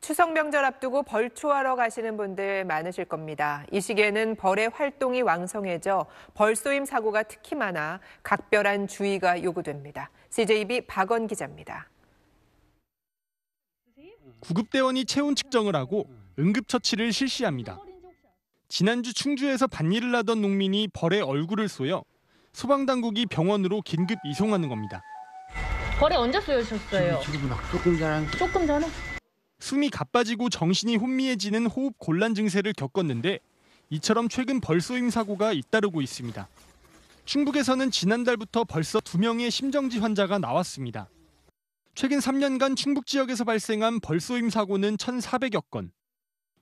추석 명절 앞두고 벌초하러 가시는 분들 많으실 겁니다. 이 시기에는 벌의 활동이 왕성해져 벌쏘임 사고가 특히 많아 각별한 주의가 요구됩니다. CJB 박원 기자입니다. 구급대원이 체온 측정을 하고 응급처치를 실시합니다. 지난주 충주에서 밭일을 하던 농민이 벌의 얼굴을 쏘여 소방당국이 병원으로 긴급 이송하는 겁니다. 벌에 언제 쏘셨어요? 지금 막 조금 전에. 조금 전에? 숨이 가빠지고 정신이 혼미해지는 호흡 곤란 증세를 겪었는데 이처럼 최근 벌쏘임 사고가 잇따르고 있습니다. 충북에서는 지난달부터 벌써 2명의 심정지 환자가 나왔습니다. 최근 3년간 충북 지역에서 발생한 벌쏘임 사고는 1,400여 건.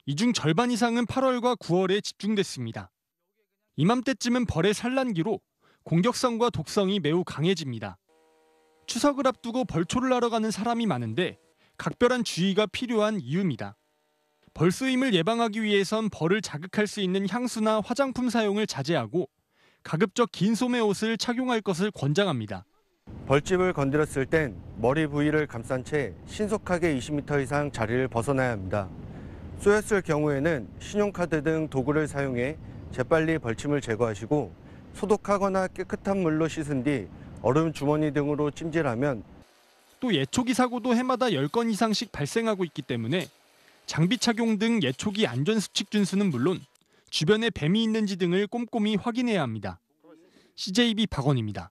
이 중 절반 이상은 8월과 9월에 집중됐습니다. 이맘때쯤은 벌의 산란기로 공격성과 독성이 매우 강해집니다. 추석을 앞두고 벌초를 하러 가는 사람이 많은데 각별한 주의가 필요한 이유입니다. 벌스임을 예방하기 위해선 벌을 자극할 수 있는 향수나 화장품 사용을 자제하고 가급적 긴 소매 옷을 착용할 것을 권장합니다. 벌집을 건드렸을 땐 머리 부위를 감싼 채 신속하게 20m 이상 자리를 벗어나야 합니다. 쏘였을 경우에는 신용카드 등 도구를 사용해 재빨리 벌침을 제거하시고 소독하거나 깨끗한 물로 씻은 뒤 얼음 주머니 등으로 찜질하면 또 예초기 사고도 해마다 10건 이상씩 발생하고 있기 때문에 장비 착용 등 예초기 안전수칙 준수는 물론 주변에 뱀이 있는지 등을 꼼꼼히 확인해야 합니다. CJB 박원입니다.